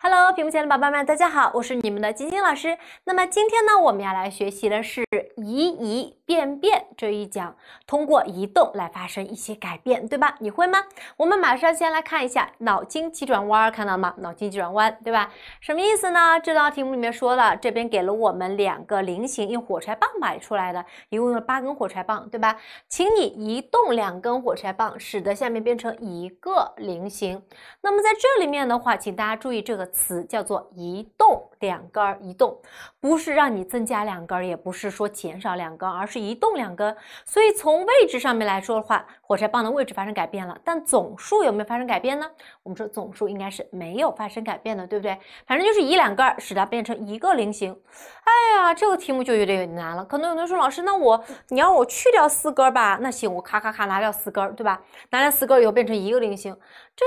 Hello，屏幕前的宝贝们，大家好，我是你们的晶晶老师。那么今天呢，我们要来学习的是移移变变这一讲，通过移动来发生一些改变，对吧？你会吗？我们马上先来看一下脑筋急转弯，看到吗？脑筋急转弯，对吧？什么意思呢？这道题目里面说了，这边给了我们两个菱形，用火柴棒摆出来的，一共用八根火柴棒，对吧？请你移动两根火柴棒，使得下面变成一个菱形。那么在这里面的话，请大家注意这个。词叫做移动两根，移动不是让你增加两根，也不是说减少两根，而是移动两根。所以从位置上面来说的话，火柴棒的位置发生改变了，但总数有没有发生改变呢？我们说总数应该是没有发生改变的，对不对？反正就是移两根，使它变成一个菱形。哎呀，这个题目就有点难了。可能有的说老师，那我你要我去掉四根吧？那行，我咔咔咔拿掉四根，对吧？拿掉四根以后变成一个菱形，这。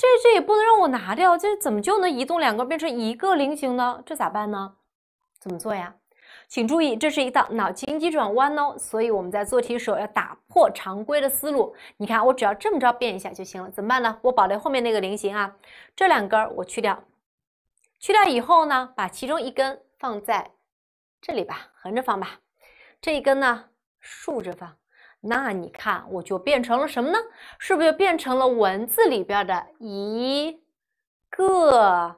这这也不能让我拿掉，这怎么就能移动两根变成一个菱形呢？这咋办呢？怎么做呀？请注意，这是一道脑筋急转弯哦。所以我们在做题时候要打破常规的思路。你看，我只要这么着变一下就行了。怎么办呢？我保留后面那个菱形啊，这两根我去掉，去掉以后呢，把其中一根放在这里吧，横着放吧，这一根呢竖着放。那你看，我就变成了什么呢？是不是就变成了文字里边的一个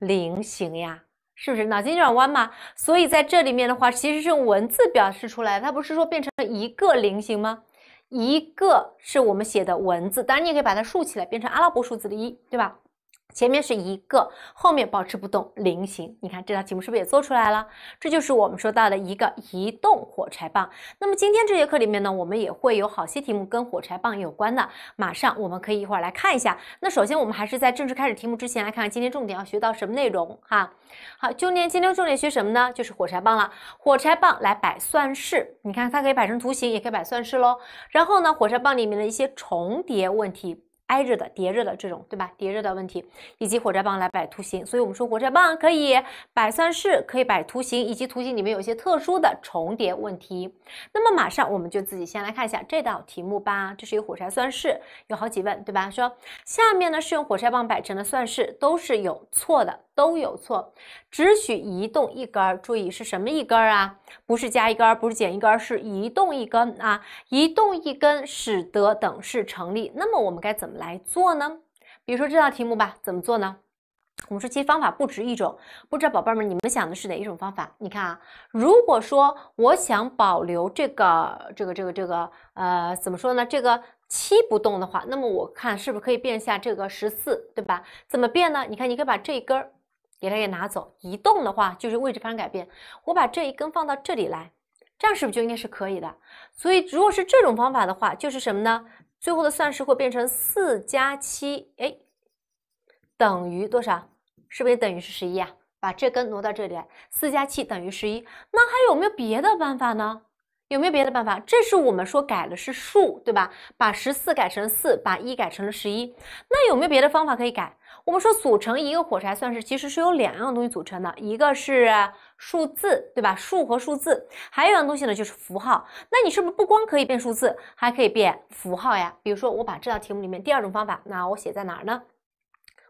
菱形呀？是不是脑筋急转弯嘛？所以在这里面的话，其实是用文字表示出来，它不是说变成了一个菱形吗？一个是我们写的文字，当然你也可以把它竖起来变成阿拉伯数字的一，对吧？前面是一个，后面保持不动，菱形。你看这道题目是不是也做出来了？这就是我们说到的一个移动火柴棒。那么今天这节课里面呢，我们也会有好些题目跟火柴棒有关的。马上我们可以一会儿来看一下。那首先我们还是在正式开始题目之前来看，看今天重点要学到什么内容哈？好，今天今天重点学什么呢？就是火柴棒了。火柴棒来摆算式，你看它可以摆成图形，也可以摆算式喽。然后呢，火柴棒里面的一些重叠问题。挨着的、叠着的这种，对吧？叠着的问题，以及火柴棒来摆图形，所以我们说火柴棒可以摆算式，可以摆图形，以及图形里面有一些特殊的重叠问题。那么马上我们就自己先来看一下这道题目吧。这是一个火柴算式，有好几问，对吧？说下面呢是用火柴棒摆成的算式，都是有错的。都有错，只许移动一根儿。注意是什么一根儿啊？不是加一根儿，不是减一根儿，是移动一根啊！移动一根使得等式成立。那么我们该怎么来做呢？比如说这道题目吧，怎么做呢？我们说其方法不止一种，不知道宝贝儿们你们想的是哪一种方法？你看啊，如果说我想保留这个这个这个这个呃怎么说呢？这个七不动的话，那么我看是不是可以变一下这个十四，对吧？怎么变呢？你看，你可以把这根儿。给它给拿走，移动的话就是位置发生改变。我把这一根放到这里来，这样是不是就应该是可以的？所以如果是这种方法的话，就是什么呢？最后的算式会变成四加七，哎，等于多少？是不是也等于是十一啊？把这根挪到这里来，四加七等于十一。那还有没有别的办法呢？有没有别的办法？这是我们说改的是数，对吧？把十四改成四，把一改成了十一。那有没有别的方法可以改？我们说组成一个火柴算式，其实是由两样东西组成的一个是数字，对吧？数和数字，还有一样东西呢，就是符号。那你是不是不光可以变数字，还可以变符号呀？比如说我把这道题目里面第二种方法，那我写在哪儿呢？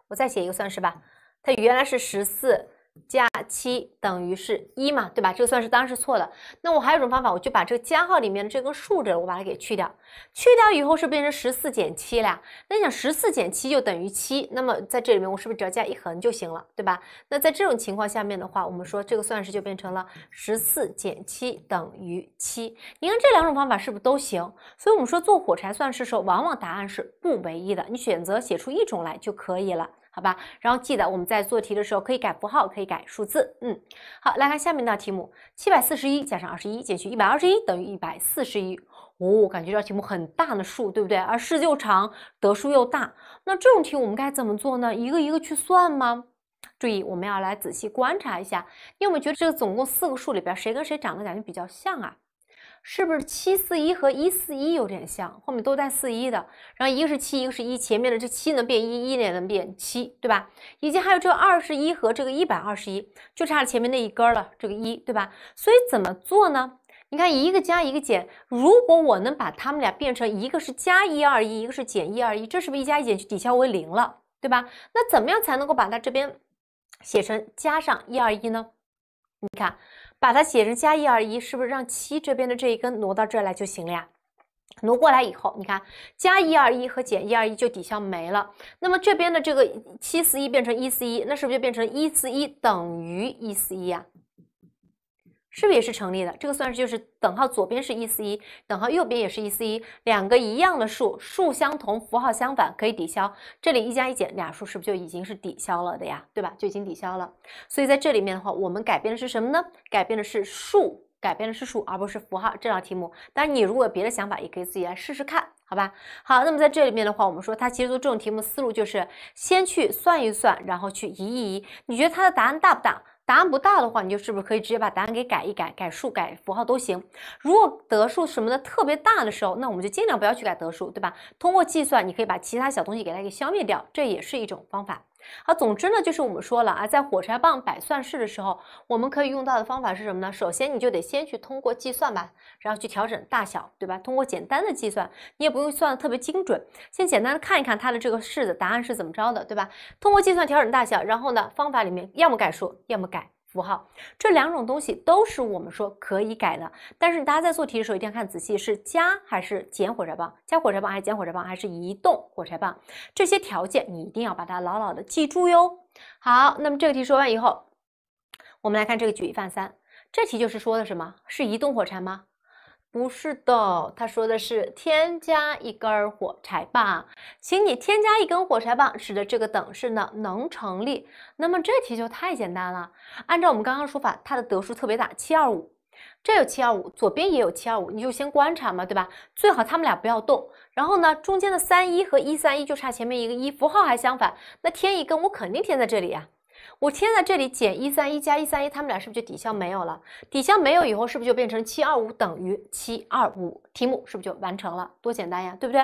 我再写一个算式吧，它原来是十四加。七等于是一嘛，对吧？这个算式当然是错的。那我还有一种方法，我就把这个加号里面的这个竖着，我把它给去掉，去掉以后是变成十四减七了。那你想十四减七就等于七，那么在这里面我是不是只要加一横就行了，对吧？那在这种情况下面的话，我们说这个算式就变成了十四减七等于七。你看这两种方法是不是都行？所以我们说做火柴算式时候，往往答案是不唯一的，你选择写出一种来就可以了。好吧，然后记得我们在做题的时候可以改符号，可以改数字。嗯，好，来看下面一道题目：七百四十一加上二十一减去一百二十一等于一百四十一。哦，感觉这道题目很大的数，对不对？而式又长，得数又大。那这种题我们该怎么做呢？一个一个去算吗？注意，我们要来仔细观察一下，因为我们觉得这个总共四个数里边，谁跟谁长得感觉比较像啊？是不是七四一和一四一有点像，后面都带四一的，然后一个是七，一个是一，前面的这七能变一，一也能变七，对吧？以及还有这二十一和这个一百二十一，就差前面那一根了，这个一对吧？所以怎么做呢？你看一个加一个减，如果我能把它们俩变成一个是加一二一，一个是减一二一，这是不是一加一减去抵消为零了，对吧？那怎么样才能够把它这边写成加上一二一呢？你看，把它写成加一二一，是不是让七这边的这一根挪到这儿来就行了呀？挪过来以后，你看加一二一和减一二一就抵消没了。那么这边的这个七四一变成一四一，那是不是就变成一四一等于一四一呀？是不是也是成立的？这个算式就是等号左边是 e c 一，等号右边也是 e c 一，两个一样的数，数相同，符号相反，可以抵消。这里一加一减，俩数是不是就已经是抵消了的呀？对吧？就已经抵消了。所以在这里面的话，我们改变的是什么呢？改变的是数，改变的是数，而不是符号。这道题目，当然你如果有别的想法，也可以自己来试试看，好吧？好，那么在这里面的话，我们说它其实做这种题目思路就是先去算一算，然后去移一移。你觉得它的答案大不大？答案不大的话，你就是不是可以直接把答案给改一改，改数、改符号都行。如果得数什么的特别大的时候，那我们就尽量不要去改得数，对吧？通过计算，你可以把其他小东西给它给消灭掉，这也是一种方法。好，总之呢，就是我们说了啊，在火柴棒摆算式的时候，我们可以用到的方法是什么呢？首先，你就得先去通过计算吧，然后去调整大小，对吧？通过简单的计算，你也不用算的特别精准，先简单的看一看它的这个式子答案是怎么着的，对吧？通过计算调整大小，然后呢，方法里面要么改数，要么改。符号这两种东西都是我们说可以改的，但是大家在做题的时候一定要看仔细，是加还是减火柴棒，加火柴棒还是减火柴棒，还是移动火柴棒，这些条件你一定要把它牢牢的记住哟。好，那么这个题说完以后，我们来看这个举一反三，这题就是说的什么？是移动火柴吗？不是的，他说的是添加一根火柴棒，请你添加一根火柴棒，使得这个等式呢能成立。那么这题就太简单了。按照我们刚刚说法，它的得数特别大，七二五，这有七二五，左边也有七二五，你就先观察嘛，对吧？最好他们俩不要动。然后呢，中间的三一和一三一就差前面一个一，符号还相反，那添一根我肯定添在这里呀。我添在这里减一三一加一三一，他们俩是不是就抵消没有了？抵消没有以后，是不是就变成七二五等于七二五？题目是不是就完成了？多简单呀，对不对？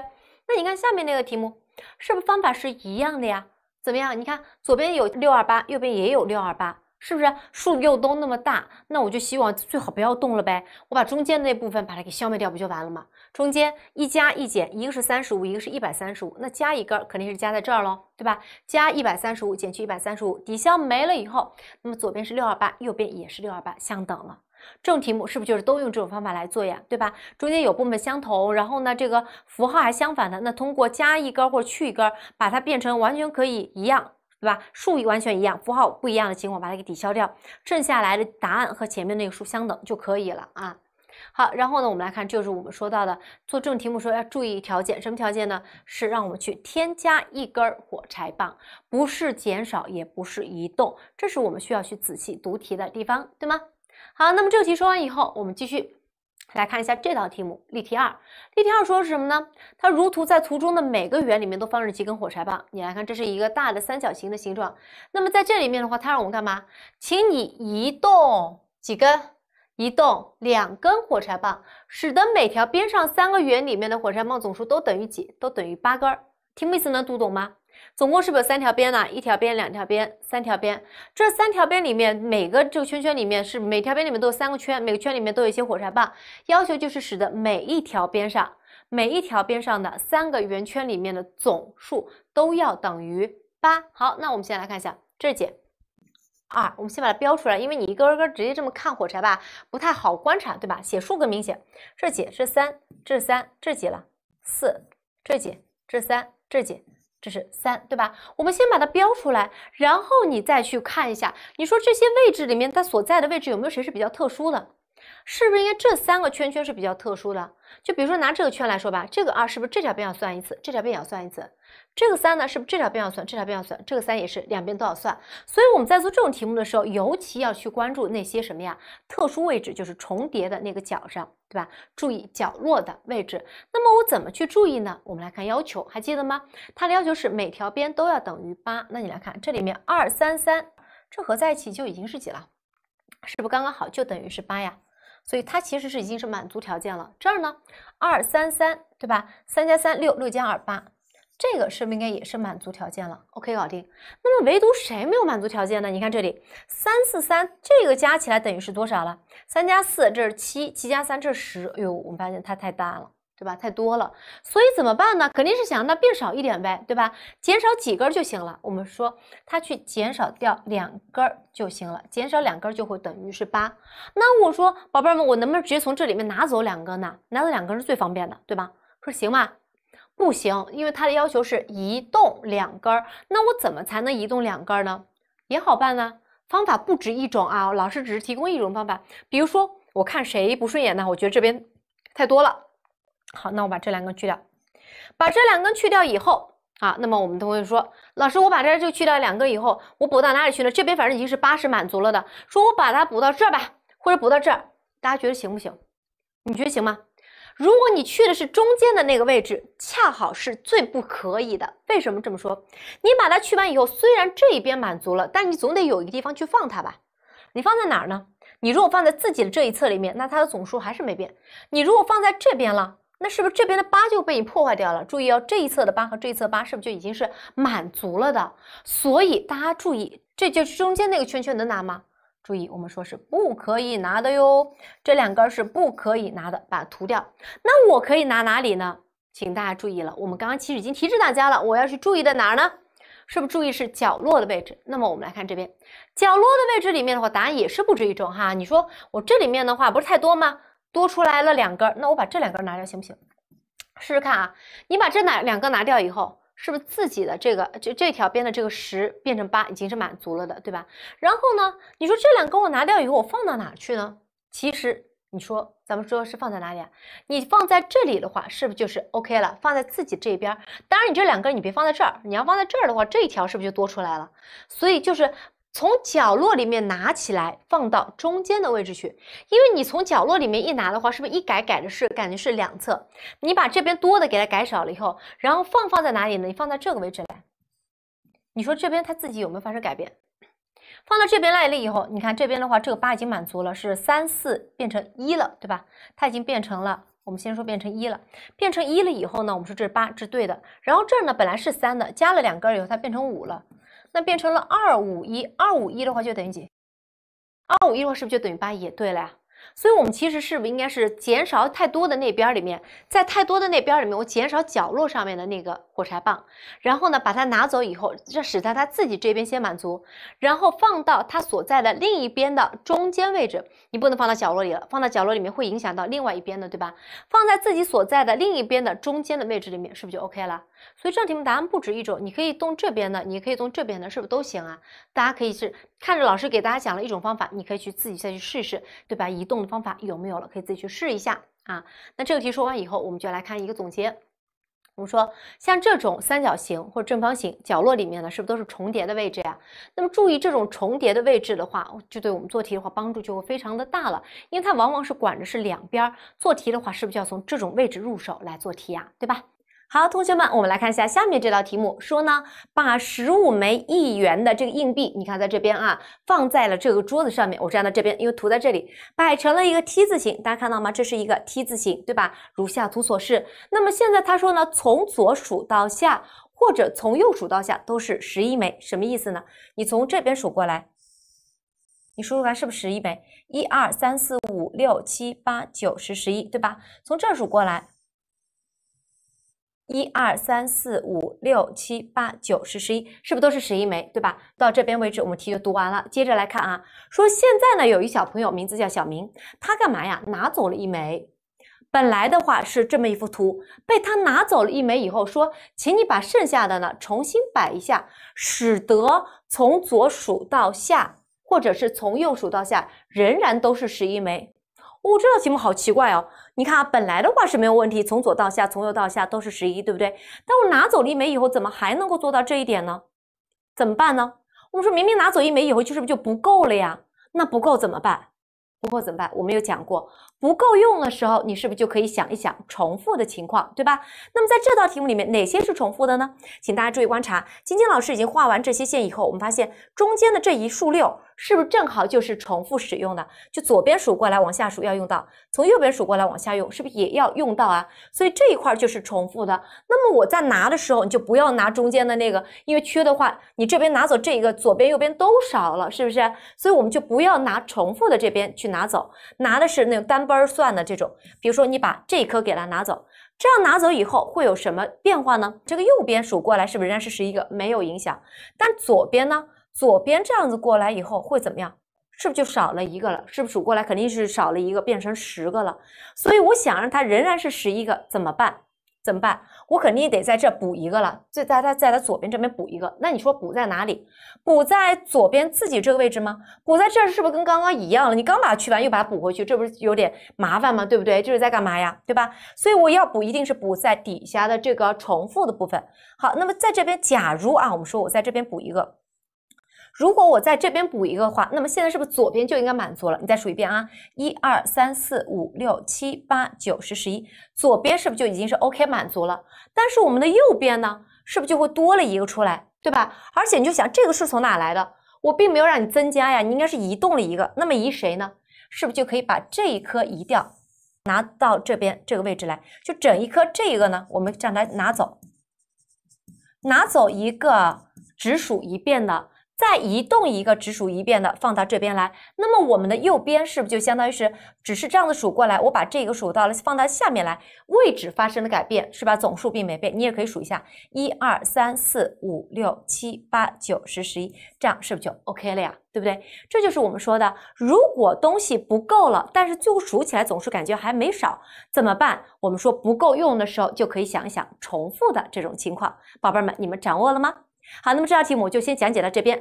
那你看下面那个题目，是不是方法是一样的呀？怎么样？你看左边有六二八，右边也有六二八。是不是数又都那么大？那我就希望最好不要动了呗。我把中间那部分把它给消灭掉，不就完了吗？中间一加一减，一个是三十五，一个是一百三十五。那加一根肯定是加在这儿喽，对吧？加一百三十五，减去一百三十五，抵消没了以后，那么左边是六二八，右边也是六二八，相等了。这种题目是不是就是都用这种方法来做呀？对吧？中间有部分相同，然后呢，这个符号还相反的，那通过加一根或去一根，把它变成完全可以一样。对吧？数一完全一样，符号不一样的情况，把它给抵消掉，剩下来的答案和前面那个数相等就可以了啊。好，然后呢，我们来看，就是我们说到的做这种题目时候要注意条件，什么条件呢？是让我们去添加一根火柴棒，不是减少，也不是移动，这是我们需要去仔细读题的地方，对吗？好，那么这个题说完以后，我们继续。来看一下这道题目，例题二。例题二说的是什么呢？它如图，在图中的每个圆里面都放着几根火柴棒。你来看，这是一个大的三角形的形状。那么在这里面的话，它让我们干嘛？请你移动几根，移动两根火柴棒，使得每条边上三个圆里面的火柴棒总数都等于几？都等于八根。题目意思能读懂吗？总共是不是三条边呢？一条边、两条边、三条边。这三条边里面，每个这个圈圈里面是每条边里面都有三个圈，每个圈里面都有一些火柴棒。要求就是使得每一条边上，每一条边上的三个圆圈里面的总数都要等于八。好，那我们先来看一下，这是几？二，我们先把它标出来，因为你一根根直接这么看火柴吧，不太好观察，对吧？写数更明显。这几？这三，这是三，这几了？四，这几？这三，这几？这是三，对吧？我们先把它标出来，然后你再去看一下。你说这些位置里面，它所在的位置有没有谁是比较特殊的？是不是因为这三个圈圈是比较特殊的？就比如说拿这个圈来说吧，这个二是不是这条边要算一次，这条边也要算一次？这个三呢，是不是这条边要算，这条边要算？这个三也是两边都要算。所以我们在做这种题目的时候，尤其要去关注那些什么呀？特殊位置就是重叠的那个角上，对吧？注意角落的位置。那么我怎么去注意呢？我们来看要求，还记得吗？它的要求是每条边都要等于八。那你来看这里面二三三，这合在一起就已经是几了？是不是刚刚好就等于是八呀？所以它其实是已经是满足条件了。这儿呢，二三三，对吧？三加三六，六加二八，这个是不是应该也是满足条件了？OK，搞定。那么唯独谁没有满足条件呢？你看这里三四三，这个加起来等于是多少了？三加四这是七，七加三这是十。哎呦，我们发现它太大了。对吧？太多了，所以怎么办呢？肯定是想让它变少一点呗，对吧？减少几根就行了。我们说它去减少掉两根就行了，减少两根就会等于是八。那我说宝贝们，我能不能直接从这里面拿走两根呢？拿走两根是最方便的，对吧？说行吗？不行，因为它的要求是移动两根。那我怎么才能移动两根呢？也好办呢，方法不止一种啊。老师只是提供一种方法。比如说，我看谁不顺眼呢？我觉得这边太多了。好，那我把这两个去掉，把这两根去掉以后啊，那么我们同学说，老师，我把这就去掉两个以后，我补到哪里去呢？这边反正已经是八十满足了的，说我把它补到这儿吧，或者补到这儿，大家觉得行不行？你觉得行吗？如果你去的是中间的那个位置，恰好是最不可以的。为什么这么说？你把它去完以后，虽然这一边满足了，但你总得有一个地方去放它吧？你放在哪儿呢？你如果放在自己的这一侧里面，那它的总数还是没变。你如果放在这边了。那是不是这边的八就被你破坏掉了？注意哦，这一侧的八和这一侧八是不是就已经是满足了的？所以大家注意，这就是中间那个圈圈能拿吗？注意，我们说是不可以拿的哟，这两根是不可以拿的，把它涂掉。那我可以拿哪里呢？请大家注意了，我们刚刚其实已经提示大家了，我要去注意在哪儿呢？是不是注意是角落的位置？那么我们来看这边，角落的位置里面的话，答案也是不止一种哈。你说我这里面的话不是太多吗？多出来了两根，那我把这两根拿掉行不行？试试看啊，你把这哪两根拿掉以后，是不是自己的这个这这条边的这个十变成八，已经是满足了的，对吧？然后呢，你说这两根我拿掉以后，我放到哪去呢？其实你说，咱们说是放在哪里？啊？你放在这里的话，是不是就是 OK 了？放在自己这边。当然，你这两根你别放在这儿，你要放在这儿的话，这一条是不是就多出来了？所以就是。从角落里面拿起来，放到中间的位置去。因为你从角落里面一拿的话，是不是一改改的是感觉是两侧？你把这边多的给它改少了以后，然后放放在哪里呢？你放在这个位置来。你说这边它自己有没有发生改变？放到这边来了以后，你看这边的话，这个八已经满足了，是三四变成一了，对吧？它已经变成了，我们先说变成一了。变成一了以后呢，我们说这是八是对的。然后这儿呢，本来是三的，加了两根以后，它变成五了。那变成了二五一，二五一的话就等于几？二五一的话是不是就等于八也对了呀？所以，我们其实是不是应该是减少太多的那边里面，在太多的那边里面，我减少角落上面的那个火柴棒，然后呢，把它拿走以后，这使得它自己这边先满足，然后放到它所在的另一边的中间位置。你不能放到角落里了，放到角落里面会影响到另外一边的，对吧？放在自己所在的另一边的中间的位置里面，是不是就 OK 了？所以，这道题目答案不止一种，你可以动这边的，你可以动这边的，是不是都行啊？大家可以是。看着老师给大家讲了一种方法，你可以去自己再去试试，对吧？移动的方法有没有了？可以自己去试一下啊。那这个题说完以后，我们就来看一个总结。我们说，像这种三角形或者正方形，角落里面呢，是不是都是重叠的位置呀？那么注意这种重叠的位置的话，就对我们做题的话帮助就会非常的大了，因为它往往是管的是两边。做题的话，是不是就要从这种位置入手来做题呀？对吧？好，同学们，我们来看一下下面这道题目。说呢，把十五枚一元的这个硬币，你看在这边啊，放在了这个桌子上面。我站在这边，因为图在这里摆成了一个 T 字形，大家看到吗？这是一个 T 字形，对吧？如下图所示。那么现在他说呢，从左数到下，或者从右数到下都是十一枚，什么意思呢？你从这边数过来，你数数看，是不是十一枚？一、二、三、四、五、六、七、八、九、十、十一，对吧？从这数过来。一二三四五六七八九十十一，是不是都是十一枚？对吧？到这边为止，我们题就读完了。接着来看啊，说现在呢，有一小朋友名字叫小明，他干嘛呀？拿走了一枚。本来的话是这么一幅图，被他拿走了一枚以后，说，请你把剩下的呢重新摆一下，使得从左数到下，或者是从右数到下，仍然都是十一枚。哦，这道题目好奇怪哦！你看啊，本来的话是没有问题，从左到下，从右到下都是十一，对不对？但我拿走了一枚以后，怎么还能够做到这一点呢？怎么办呢？我们说明明拿走一枚以后，就是不就不够了呀？那不够怎么办？不够怎么办？我们有讲过。不够用的时候，你是不是就可以想一想重复的情况，对吧？那么在这道题目里面，哪些是重复的呢？请大家注意观察，晶晶老师已经画完这些线以后，我们发现中间的这一竖六是不是正好就是重复使用的？就左边数过来往下数要用到，从右边数过来往下用，是不是也要用到啊？所以这一块就是重复的。那么我在拿的时候，你就不要拿中间的那个，因为缺的话，你这边拿走这一个，左边右边都少了，是不是？所以我们就不要拿重复的这边去拿走，拿的是那个单。分儿算的这种，比如说你把这颗给它拿走，这样拿走以后会有什么变化呢？这个右边数过来是不是仍然是十一个，没有影响？但左边呢？左边这样子过来以后会怎么样？是不是就少了一个了？是不是数过来肯定是少了一个，变成十个了？所以我想让它仍然是十一个，怎么办？怎么办？我肯定得在这补一个了，这在它在它左边这边补一个。那你说补在哪里？补在左边自己这个位置吗？补在这儿是不是跟刚刚一样了？你刚把它去完，又把它补回去，这不是有点麻烦吗？对不对？这是在干嘛呀？对吧？所以我要补一定是补在底下的这个重复的部分。好，那么在这边，假如啊，我们说我在这边补一个。如果我在这边补一个话，那么现在是不是左边就应该满足了？你再数一遍啊，一二三四五六七八九十十一，左边是不是就已经是 OK 满足了？但是我们的右边呢，是不是就会多了一个出来，对吧？而且你就想，这个是从哪来的？我并没有让你增加呀，你应该是移动了一个。那么移谁呢？是不是就可以把这一颗移掉，拿到这边这个位置来？就整一颗这一个呢，我们这样来拿走，拿走一个，只数一遍的。再移动一个只数一遍的放到这边来，那么我们的右边是不是就相当于是只是这样子数过来？我把这个数到了放到下面来，位置发生了改变，是吧？总数并没变，你也可以数一下，一二三四五六七八九十十一，这样是不是就 OK 了呀？对不对？这就是我们说的，如果东西不够了，但是最后数起来总数感觉还没少，怎么办？我们说不够用的时候就可以想一想重复的这种情况。宝贝们，你们掌握了吗？好，那么这道题目我就先讲解到这边。